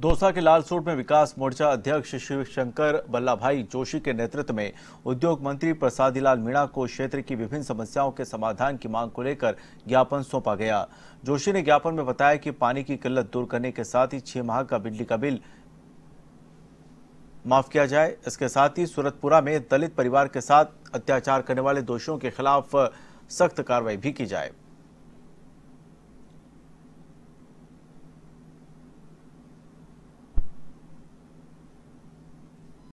दौसा के लालसोट में विकास मोर्चा अध्यक्ष शिवशंकर बल्लाभाई जोशी के नेतृत्व में उद्योग मंत्री प्रसादीलाल मीणा को क्षेत्र की विभिन्न समस्याओं के समाधान की मांग को लेकर ज्ञापन सौंपा गया जोशी ने ज्ञापन में बताया कि पानी की किल्लत दूर करने के साथ ही छह माह का बिजली का बिल माफ किया जाए इसके साथ ही सूरतपुरा में दलित परिवार के साथ अत्याचार करने वाले दोषियों के खिलाफ सख्त कार्रवाई भी की जाए